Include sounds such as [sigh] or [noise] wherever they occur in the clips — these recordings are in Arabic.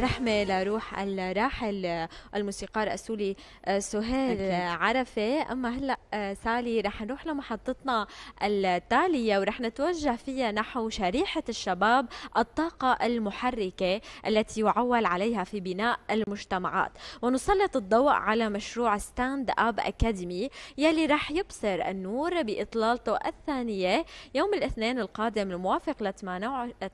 رحمة لروح الراحل الموسيقار السوري آه، سهيل آه، عرفة أما هلأ آه، سالي رح نروح لمحطتنا التالية ورح نتوجه فيها نحو شريحة الشباب الطاقة المحركة التي يعول عليها في بناء المجتمعات ونسلط الضوء على مشروع ستاند أب أكاديمي يلي رح يبصر النور بإطلالته الثانية يوم الاثنين القادم الموافق ل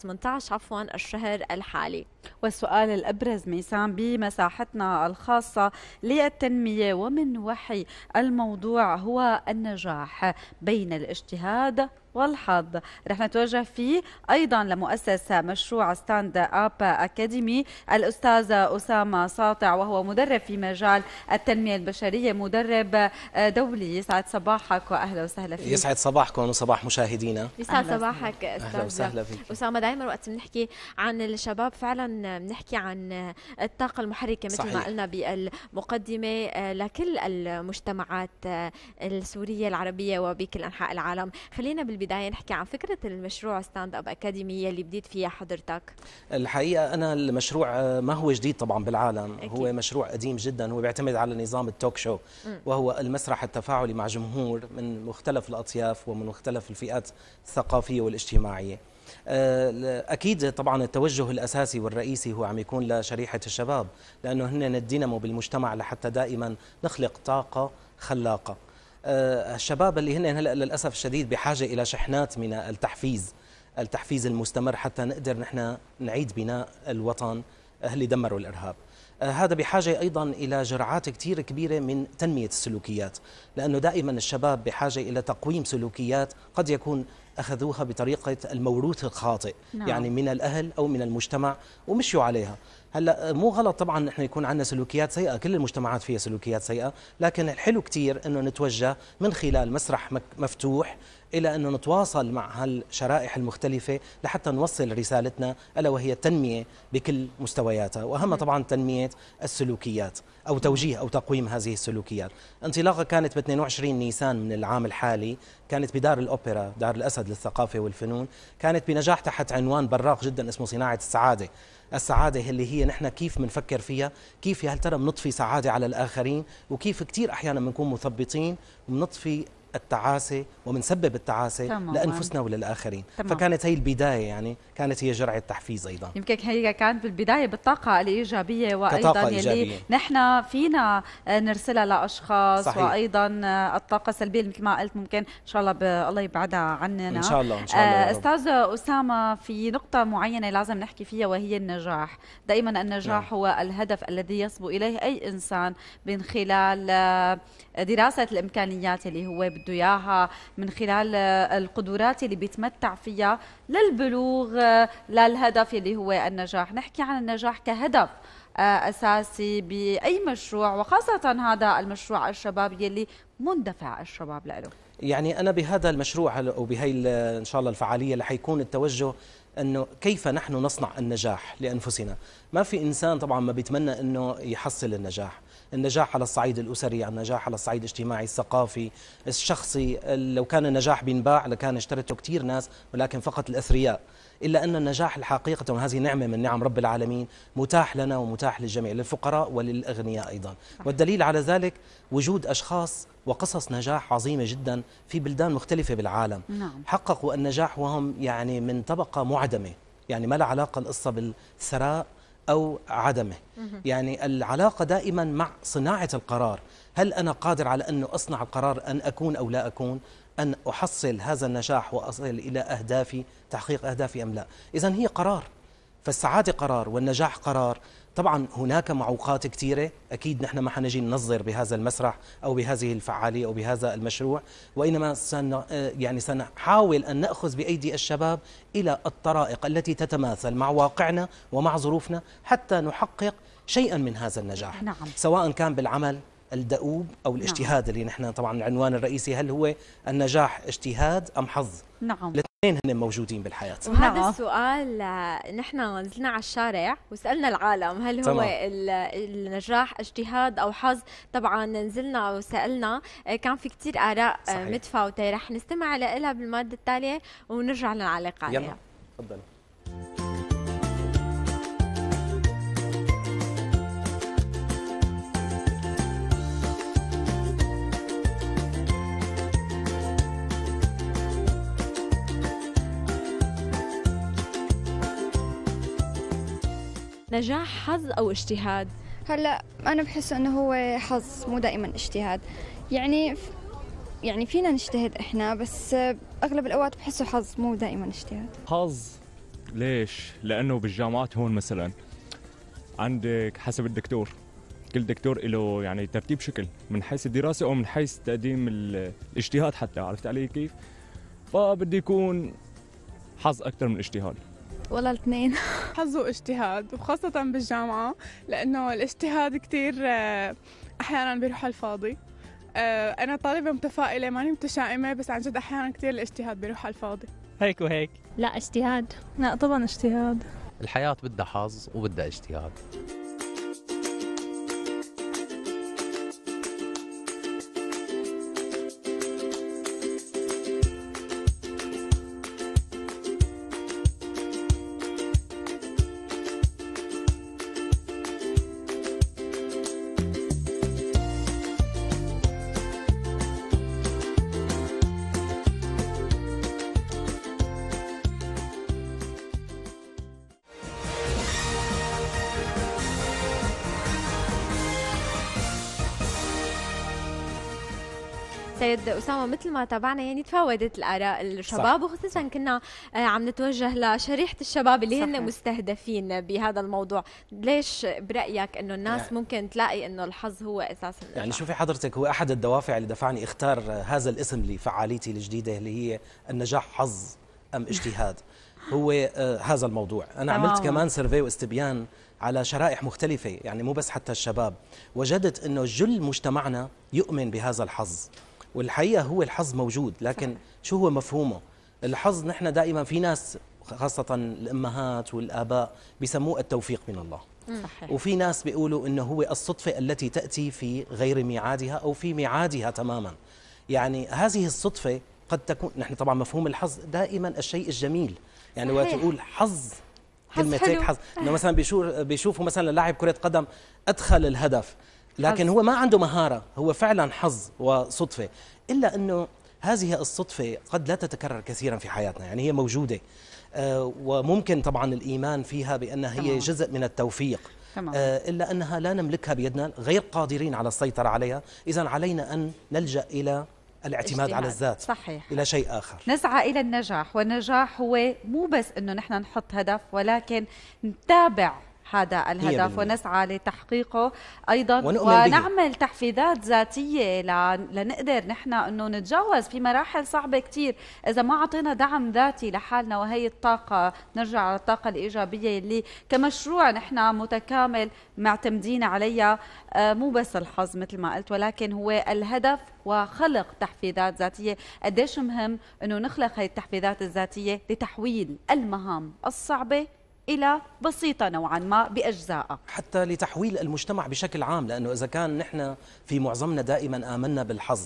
18 عفوا الشهر الحالي والسؤال العمل الأبرز ميسان بمساحتنا الخاصة للتنمية ومن وحي الموضوع هو النجاح بين الاجتهاد والحظ رح نتوجه فيه أيضا لمؤسس مشروع ستاند أب أكاديمي الأستاذ أسامة ساطع وهو مدرب في مجال التنمية البشرية مدرب دولي يسعد صباحك وأهلا وسهلا فيك يسعد صباحكم وصباح مشاهدينا يسعد صباحك أهلا وسهلا فيك أسامة دائما وقت بنحكي عن الشباب فعلا بنحكي عن الطاقة المحركة مثل صحيح. ما قلنا بالمقدمة لكل المجتمعات السورية العربية وبكل أنحاء العالم خلينا بال بالبداية نحكي عن فكرة المشروع ستاند اب اكاديمي اللي بديت فيها حضرتك الحقيقة أنا المشروع آه، ما هو جديد طبعا بالعالم أكيد. هو مشروع قديم جدا هو بيعتمد على نظام التوك شو م. وهو المسرح التفاعلي مع جمهور من مختلف الأطياف ومن مختلف الفئات الثقافية والاجتماعية آه، اكيد طبعا التوجه الاساسي والرئيسي هو عم يكون لشريحه الشباب لانه هن الدينامو بالمجتمع لحتى دائما نخلق طاقه خلاقه آه، الشباب اللي هن هلا للاسف الشديد بحاجه الى شحنات من التحفيز التحفيز المستمر حتى نقدر نحن نعيد بناء الوطن اللي دمروا الارهاب آه، هذا بحاجة أيضا إلى جرعات كثير كبيرة من تنمية السلوكيات لأنه دائما الشباب بحاجة إلى تقويم سلوكيات قد يكون أخذوها بطريقة الموروث الخاطئ نعم. يعني من الأهل أو من المجتمع ومشوا عليها هلا آه، مو غلط طبعا نحن يكون عندنا سلوكيات سيئه كل المجتمعات فيها سلوكيات سيئه لكن الحلو كثير انه نتوجه من خلال مسرح مفتوح إلى أن نتواصل مع هالشرائح المختلفة لحتى نوصل رسالتنا ألا وهي التنمية بكل مستوياتها وأهمها طبعا تنمية السلوكيات أو توجيه أو تقويم هذه السلوكيات انطلاقة كانت ب 22 نيسان من العام الحالي كانت بدار الأوبرا دار الأسد للثقافة والفنون كانت بنجاح تحت عنوان براق جدا اسمه صناعة السعادة السعادة اللي هي نحن كيف بنفكر فيها كيف يا هل ترى بنطفي سعادة على الآخرين وكيف كثير أحيانا بنكون مثبطين وبنطفي التعاسة ومنسبب التعاسة لأنفسنا وللآخرين تمام. فكانت هي البداية يعني كانت هي جرعة تحفيز أيضا يمكن هي كانت بالبداية بالطاقة الإيجابية وأيضا يلي نحن فينا نرسلها لأشخاص صحيح. وأيضا الطاقة السلبية مثل ما قلت ممكن إن شاء الله الله يبعدها عننا إن شاء الله إن شاء الله أستاذ أسامة في نقطة معينة لازم نحكي فيها وهي النجاح دائما النجاح نعم. هو الهدف الذي يصبو إليه أي إنسان من خلال آه، دراسة الإمكانيات اللي هو بده اياها من خلال آه، القدرات اللي بيتمتع فيها للبلوغ آه، للهدف اللي هو النجاح نحكي عن النجاح كهدف آه، اساسي باي مشروع وخاصه هذا المشروع الشباب يلي مندفع الشباب له يعني انا بهذا المشروع او بهي ان شاء الله الفعاليه اللي حيكون التوجه انه كيف نحن نصنع النجاح لانفسنا ما في انسان طبعا ما بيتمنى انه يحصل النجاح النجاح على الصعيد الأسري النجاح على الصعيد الاجتماعي الثقافي الشخصي لو كان النجاح بينباع لكان اشترته كثير ناس ولكن فقط الأثرياء إلا أن النجاح الحقيقة وهذه نعمة من نعم رب العالمين متاح لنا ومتاح للجميع للفقراء وللأغنياء أيضا والدليل على ذلك وجود أشخاص وقصص نجاح عظيمة جدا في بلدان مختلفة بالعالم نعم. حققوا النجاح وهم يعني من طبقة معدمة يعني ما لها علاقة القصة بالثراء أو عدمه يعني العلاقة دائما مع صناعة القرار هل أنا قادر على أن أصنع القرار أن أكون أو لا أكون أن أحصل هذا النجاح وأصل إلى أهدافي تحقيق أهدافي أم لا إذا هي قرار فالسعادة قرار والنجاح قرار طبعا هناك معوقات كثيرة أكيد نحن ما حنجي ننظر بهذا المسرح أو بهذه الفعالية أو بهذا المشروع وإنما سن يعني سنحاول أن نأخذ بأيدي الشباب إلى الطرائق التي تتماثل مع واقعنا ومع ظروفنا حتى نحقق شيئا من هذا النجاح نعم. سواء كان بالعمل الدؤوب أو نعم. الاجتهاد نعم. اللي نحن طبعا العنوان الرئيسي هل هو النجاح اجتهاد أم حظ نعم الاثنين هن موجودين بالحياه وهذا نعم. السؤال نحن نزلنا على الشارع وسالنا العالم هل هو طبعا. النجاح اجتهاد او حظ طبعا نزلنا وسالنا كان في كثير اراء متفاوته رح نستمع لها بالماده التاليه ونرجع لنعلق عليها يلا تفضل نجاح حظ أو اجتهاد هلا أنا بحس إنه هو حظ مو دائما اجتهاد يعني يعني فينا نجتهد إحنا بس أغلب الأوقات بحسه حظ مو دائما اجتهاد حظ ليش؟ لأنه بالجامعات هون مثلا عندك حسب الدكتور كل دكتور له يعني ترتيب شكل من حيث الدراسة أو من حيث تقديم الاجتهاد حتى عرفت علي كيف؟ فبدي يكون حظ أكثر من اجتهاد ولا الاثنين [laughs] حظ واجتهاد وخاصة بالجامعة لأنه الاجتهاد كتير آه، أحيانا بيروح على الفاضي آه، أنا طالبة متفائلة ماني متشائمة بس عن جد أحيانا كتير الاجتهاد بيروح على الفاضي هيك وهيك لا اجتهاد لا طبعا اجتهاد الحياة بدها حظ وبدها اجتهاد سيد اسامه مثل ما تابعنا يعني تفاوتت الاراء الشباب وخصوصا كنا آه، عم نتوجه لشريحه الشباب اللي هن مستهدفين بهذا الموضوع ليش برايك انه الناس يعني ممكن تلاقي انه الحظ هو اساس الإفع. يعني شوفي حضرتك هو احد الدوافع اللي دفعني اختار هذا الاسم لفعاليتي الجديده اللي هي النجاح حظ ام [laughs] اجتهاد هو آه، هذا الموضوع انا تمام. عملت كمان سيرفي واستبيان على شرائح مختلفة يعني مو بس حتى الشباب وجدت أنه جل مجتمعنا يؤمن بهذا الحظ والحقيقه هو الحظ موجود لكن صحيح. شو هو مفهومه الحظ نحن دائما في ناس خاصة الأمهات والآباء بيسموه التوفيق من الله صحيح. وفي ناس بيقولوا أنه هو الصدفة التي تأتي في غير ميعادها أو في ميعادها تماما يعني هذه الصدفة قد تكون نحن طبعا مفهوم الحظ دائما الشيء الجميل يعني وقت تقول حظ كلمة هيك حظ انه مثلا بيشوفوا مثلا لاعب كرة قدم ادخل الهدف لكن هو ما عنده مهارة هو فعلا حظ وصدفة إلا أنه هذه الصدفة قد لا تتكرر كثيرا في حياتنا يعني هي موجودة آه، وممكن طبعا الإيمان فيها بأنها هي جزء من التوفيق تمام. آه، إلا أنها لا نملكها بيدنا غير قادرين على السيطرة عليها إذا علينا أن نلجأ إلى الاعتماد على الذات صحيح الى شيء اخر نسعى الى النجاح والنجاح هو مو بس انه نحن نحط هدف ولكن نتابع هذا الهدف ونسعى لتحقيقه أيضا ونعمل به. تحفيزات ذاتية لنقدر نحن أنه نتجاوز في مراحل صعبة كثير إذا ما أعطينا دعم ذاتي لحالنا وهي الطاقة نرجع على الطاقة الإيجابية اللي كمشروع نحن متكامل معتمدين عليها آه، مو بس الحظ مثل ما قلت ولكن هو الهدف وخلق تحفيزات ذاتية قديش مهم أنه نخلق هي التحفيزات الذاتية لتحويل المهام الصعبة إلى بسيطة نوعا ما بأجزائها حتى لتحويل المجتمع بشكل عام لأنه إذا كان نحن في معظمنا دائما آمنا بالحظ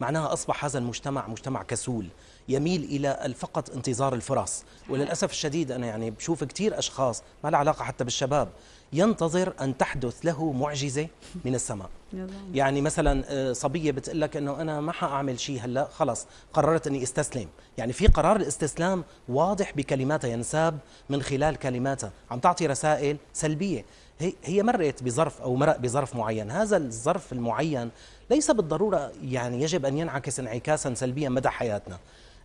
معناها أصبح هذا المجتمع مجتمع كسول يميل إلى فقط انتظار الفرص وللأسف الشديد أنا يعني بشوف كثير أشخاص ما لها علاقة حتى بالشباب ينتظر أن تحدث له معجزة من السماء يعني مثلا آه، صبية بتقول لك أنه أنا ما حأعمل شيء هلأ خلص قررت أني استسلم يعني في قرار الاستسلام واضح بكلماتها ينساب من خلال كلماتها عم تعطي رسائل سلبية هي مرت بظرف أو مرق بظرف معين هذا الظرف المعين ليس بالضرورة يعني يجب أن ينعكس انعكاسا سلبيا مدى حياتنا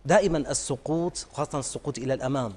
دائما السقوط خاصة السقوط إلى الأمام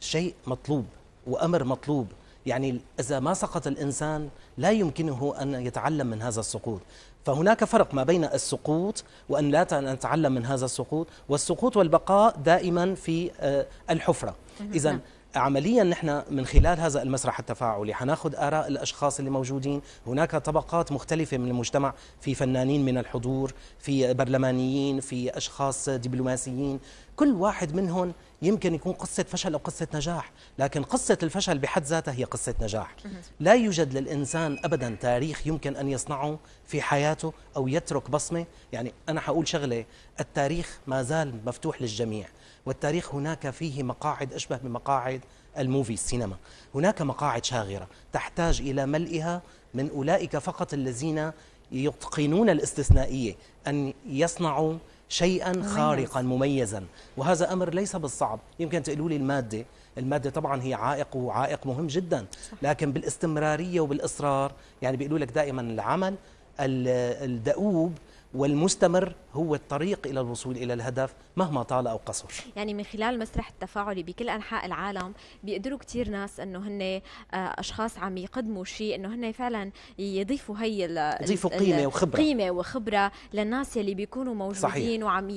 شيء مطلوب وأمر مطلوب يعني إذا ما سقط الإنسان لا يمكنه أن يتعلم من هذا السقوط فهناك فرق ما بين السقوط وأن لا نتعلم من هذا السقوط والسقوط والبقاء دائما في آه، الحفرة إذا نعم. عمليا نحن من خلال هذا المسرح التفاعلي حناخد آراء الأشخاص اللي موجودين هناك طبقات مختلفة من المجتمع في فنانين من الحضور في برلمانيين في أشخاص دبلوماسيين كل واحد منهم يمكن يكون قصة فشل أو قصة نجاح لكن قصة الفشل بحد ذاتها هي قصة نجاح لا يوجد للإنسان أبدا تاريخ يمكن أن يصنعه في حياته أو يترك بصمة يعني أنا حقول شغلة التاريخ ما زال مفتوح للجميع والتاريخ هناك فيه مقاعد أشبه بمقاعد الموفي السينما هناك مقاعد شاغرة تحتاج إلى ملئها من أولئك فقط الذين يتقنون الاستثنائية أن يصنعوا شيئا خارقا مميزا وهذا امر ليس بالصعب يمكن تقولوا لي الماده الماده طبعا هي عائق وعائق مهم جدا لكن بالاستمراريه وبالاصرار يعني بيقولوا لك دائما العمل الدؤوب والمستمر هو الطريق الى الوصول الى الهدف مهما طال او قصر يعني من خلال المسرح التفاعلي بكل انحاء العالم بيقدروا كثير ناس انه هن آه، اشخاص عم يقدموا شيء انه هن فعلا يضيفوا هي يضيفوا قيمه وخبره قيمه وخبره للناس يلي بيكونوا موجودين صحيح. وعم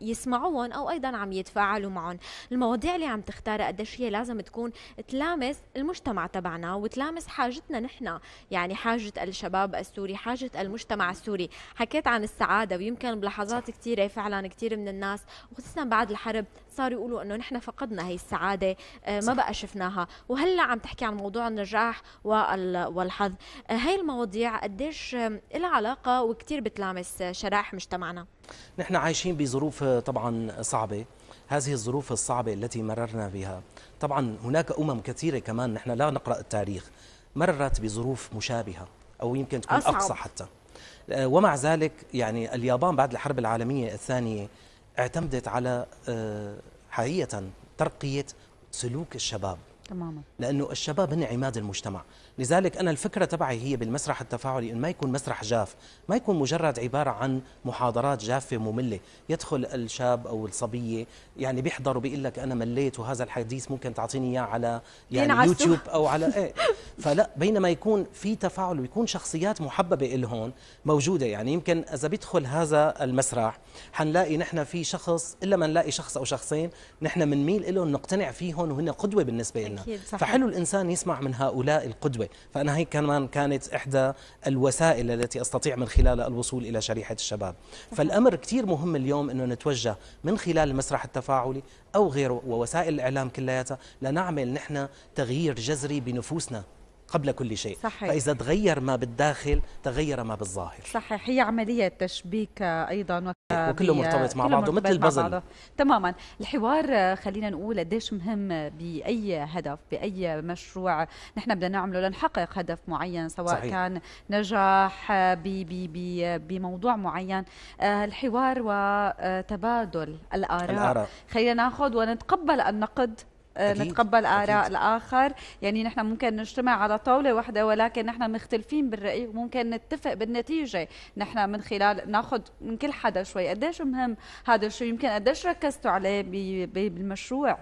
يسمعوهم او ايضا عم يتفاعلوا معهم المواضيع اللي عم تختارها قديش هي لازم تكون تلامس المجتمع تبعنا وتلامس حاجتنا نحن يعني حاجه الشباب السوري حاجه المجتمع السوري حكيت عن السعادة ويمكن بلحظات كثيرة فعلا كثير من الناس وخصوصا بعد الحرب صاروا يقولوا انه نحن فقدنا هي السعادة آه، ما بقى شفناها وهلا عم تحكي عن موضوع النجاح والحظ آه، هاي المواضيع قديش آه، لها علاقة وكثير بتلامس شرائح مجتمعنا نحن عايشين بظروف طبعا صعبة هذه الظروف الصعبة التي مررنا بها طبعا هناك أمم كثيرة كمان نحن لا نقرأ التاريخ مرت بظروف مشابهة أو يمكن تكون أصعب. أقصى حتى آه، ومع ذلك يعني اليابان بعد الحرب العالمية الثانية اعتمدت على آه، حقيقة ترقية سلوك الشباب تماما لانه الشباب هن عماد المجتمع لذلك انا الفكره تبعي هي بالمسرح التفاعلي ان ما يكون مسرح جاف ما يكون مجرد عباره عن محاضرات جافه ممله يدخل الشاب او الصبيه يعني بيحضر وبيقول لك انا مليت وهذا الحديث ممكن تعطيني اياه على يعني يوتيوب او على ايه [laughs] فلا بينما يكون في تفاعل ويكون شخصيات محببه لهون موجوده يعني يمكن اذا بيدخل هذا المسرح حنلاقي نحن في شخص الا ما نلاقي شخص او شخصين نحن بنميل لهم نقتنع فيهم وهن قدوه بالنسبه لنا حوالينا صحيح. فحلو الإنسان يسمع من هؤلاء القدوة فأنا هي كمان كانت إحدى الوسائل التي أستطيع من خلالها الوصول إلى شريحة الشباب فالأمر كتير مهم اليوم أنه نتوجه من خلال المسرح التفاعلي أو غيره ووسائل الإعلام كلياتها لنعمل نحن تغيير جذري بنفوسنا قبل كل شيء صحيح. فإذا تغير ما بالداخل تغير ما بالظاهر صحيح هي عملية تشبيك أيضا وكله مرتبط مع بعضه مثل البازل تماما الحوار خلينا نقول قديش مهم بأي هدف بأي مشروع نحن بدنا نعمله لنحقق هدف معين سواء صحيح. كان نجاح بي بي بي بموضوع معين آه، الحوار وتبادل الآراء, الآراء. خلينا ناخذ ونتقبل النقد نتقبل اراء أكيد. الاخر يعني نحن ممكن نجتمع على طاوله واحده ولكن نحن مختلفين بالراي وممكن نتفق بالنتيجه نحن من خلال ناخذ من كل حدا شوي قديش مهم هذا الشيء يمكن قديش ركزتوا عليه بالمشروع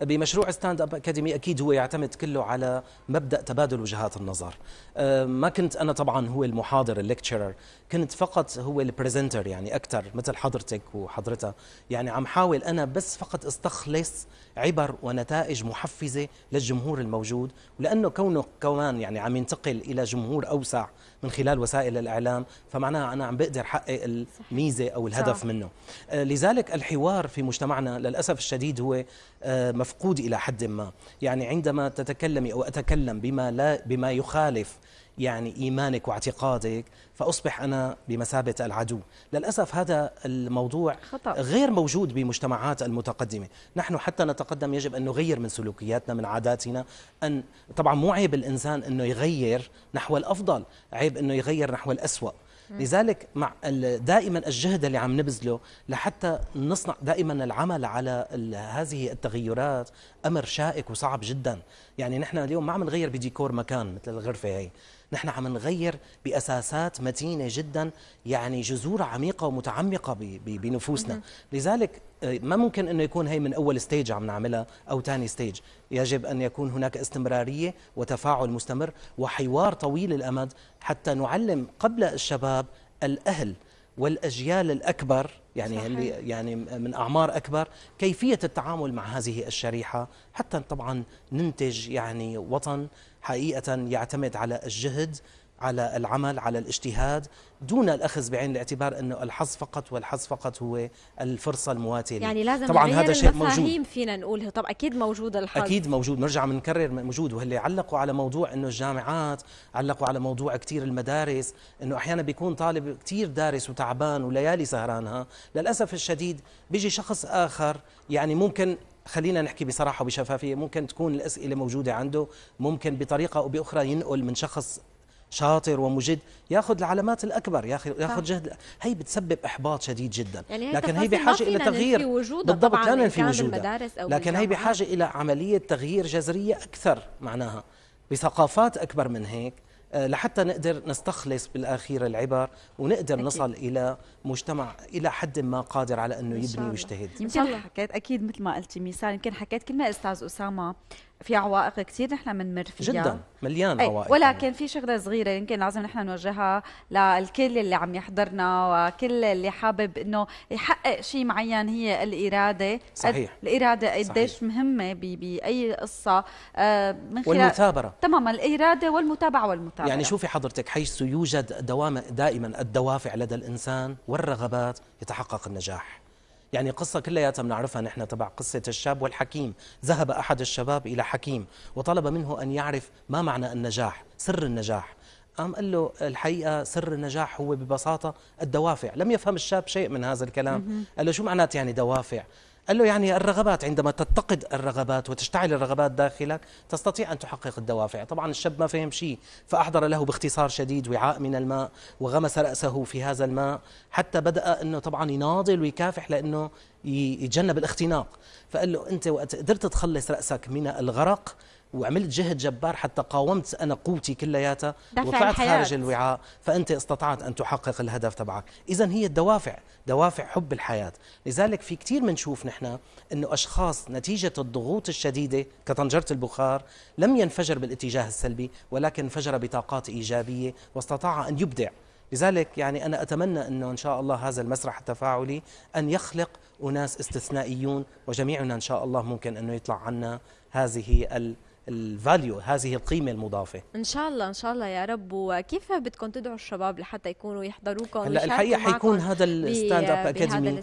بمشروع ستاند اب اكاديمي اكيد هو يعتمد كله على مبدا تبادل وجهات النظر أه، ما كنت انا طبعا هو المحاضر الليكتشرر كنت فقط هو البريزنتر يعني اكثر مثل حضرتك وحضرتها يعني عم حاول انا بس فقط استخلص عبر ونتائج محفزه للجمهور الموجود ولانه كونه كمان يعني عم ينتقل الى جمهور اوسع من خلال وسائل الاعلام فمعناها انا عم بقدر حقق الميزه او الهدف صح. منه آه، لذلك الحوار في مجتمعنا للاسف الشديد هو آه، مفقود الى حد ما يعني عندما تتكلمي او اتكلم بما لا بما يخالف يعني إيمانك واعتقادك فأصبح أنا بمثابة العدو للأسف هذا الموضوع خطأ. غير موجود بمجتمعات المتقدمة نحن حتى نتقدم يجب أن نغير من سلوكياتنا من عاداتنا أن طبعا مو عيب الإنسان أنه يغير نحو الأفضل عيب أنه يغير نحو الأسوأ لذلك مع دائما الجهد اللي عم نبذله لحتى نصنع دائما العمل على هذه التغيرات امر شائك وصعب جدا يعني نحن اليوم ما عم نغير بديكور مكان مثل الغرفه هي نحن عم نغير بأساسات متينة جدا يعني جذور عميقة ومتعمقة بنفوسنا لذلك آه، ما ممكن أنه يكون هي من أول ستيج عم نعملها أو ثاني ستيج يجب أن يكون هناك استمرارية وتفاعل مستمر وحوار طويل الأمد حتى نعلم قبل الشباب الأهل والاجيال الاكبر يعني صحيح. اللي يعني من اعمار اكبر كيفيه التعامل مع هذه الشريحه حتى طبعا ننتج يعني وطن حقيقه يعتمد على الجهد على العمل على الاجتهاد دون الاخذ بعين الاعتبار انه الحظ فقط والحظ فقط هو الفرصه المواتيه يعني لازم طبعا هذا شيء موجود فينا نقول طب اكيد موجود الحظ اكيد موجود نرجع بنكرر موجود واللي علقوا على موضوع انه الجامعات علقوا على موضوع كثير المدارس انه احيانا بيكون طالب كثير دارس وتعبان وليالي سهرانها للاسف الشديد بيجي شخص اخر يعني ممكن خلينا نحكي بصراحه وبشفافيه ممكن تكون الاسئله موجوده عنده ممكن بطريقه او باخرى ينقل من شخص شاطر ومجد ياخذ العلامات الاكبر ياخذ ياخذ جهد هي بتسبب احباط شديد جدا يعني هي لكن هي بحاجه الى تغيير بالضبط لا في وجودها لكن هي بحاجه الى عمليه تغيير جذريه اكثر معناها بثقافات اكبر من هيك آه، لحتى نقدر نستخلص بالاخير العبر ونقدر أكيد. نصل الى مجتمع الى حد ما قادر على انه يبني ويجتهد يمكن حكيت اكيد مثل ما قلتي مثال يمكن حكيت كلمه استاذ اسامه في عوائق كثير نحن بنمر فيها جدا مليان أي. عوائق ولكن يعني. في شغله صغيره يمكن لازم نحن نوجهها للكل اللي عم يحضرنا وكل اللي حابب انه يحقق شيء معين هي الاراده صحيح الاراده قديش مهمه باي قصه آه، من خلال والمثابره تماما الاراده والمتابعه والمتابعه يعني شوفي حضرتك حيث يوجد دوام دائما الدوافع لدى الانسان والرغبات يتحقق النجاح يعني قصة كلياتها بنعرفها نحن تبع قصة الشاب والحكيم ذهب أحد الشباب إلى حكيم وطلب منه أن يعرف ما معنى النجاح سر النجاح قام قال له الحقيقه سر النجاح هو ببساطه الدوافع، لم يفهم الشاب شيء من هذا الكلام، قال له شو معناته يعني دوافع؟ قال له يعني الرغبات عندما تتقد الرغبات وتشتعل الرغبات داخلك تستطيع أن تحقق الدوافع طبعا الشاب ما فهم شيء فأحضر له باختصار شديد وعاء من الماء وغمس رأسه في هذا الماء حتى بدأ أنه طبعا يناضل ويكافح لأنه يتجنب الاختناق فقال له أنت وقت قدرت تخلص رأسك من الغرق وعملت جهد جبار حتى قاومت انا قوتي كلياتها وطلعت خارج الوعاء فانت استطعت ان تحقق الهدف تبعك اذا هي الدوافع دوافع حب الحياه لذلك في كثير بنشوف نحن انه اشخاص نتيجه الضغوط الشديده كطنجره البخار لم ينفجر بالاتجاه السلبي ولكن انفجر بطاقات ايجابيه واستطاع ان يبدع لذلك يعني انا اتمنى انه ان شاء الله هذا المسرح التفاعلي ان يخلق اناس استثنائيون وجميعنا ان شاء الله ممكن انه يطلع عنا هذه ال الفاليو هذه القيمه المضافه ان شاء الله ان شاء الله يا رب وكيف بدكم تدعوا الشباب لحتى يكونوا يحضروكم هلا الحقيقه حيكون هذا الستاند اب اكاديمي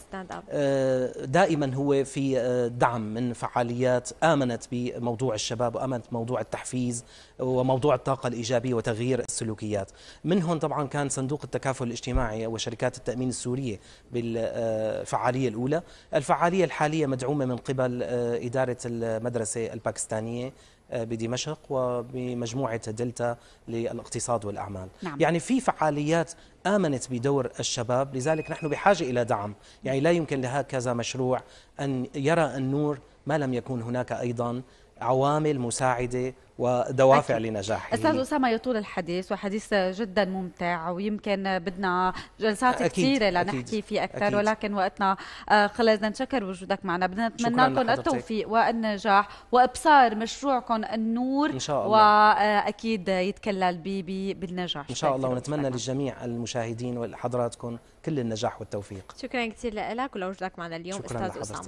دائما هو في آه، دعم من فعاليات امنت بموضوع الشباب وامنت بموضوع التحفيز وموضوع الطاقه الايجابيه وتغيير السلوكيات منهم طبعا كان صندوق التكافل الاجتماعي وشركات التامين السوريه بالفعاليه الاولى الفعاليه الحاليه مدعومه من قبل آه، اداره المدرسه الباكستانيه بدمشق وبمجموعة دلتا للاقتصاد والأعمال نعم. يعني في فعاليات آمنت بدور الشباب لذلك نحن بحاجة إلى دعم يعني لا يمكن لهكذا مشروع أن يرى النور ما لم يكون هناك أيضا عوامل مساعدة ودوافع أكيد. لنجاحه استاذ اسامه يطول الحديث وحديث جدا ممتع ويمكن بدنا جلسات كثيره لنحكي فيه اكثر أكيد. ولكن وقتنا آه، خلص نشكر وجودك معنا بدنا نتمنى لكم التوفيق والنجاح وابصار مشروعكم النور إن شاء الله. واكيد يتكلل بي بالنجاح ان شاء الله ونتمنى للجميع المشاهدين والحضراتكم كل النجاح والتوفيق شكرا كثير لك ولوجودك معنا اليوم شكرا استاذ اسامه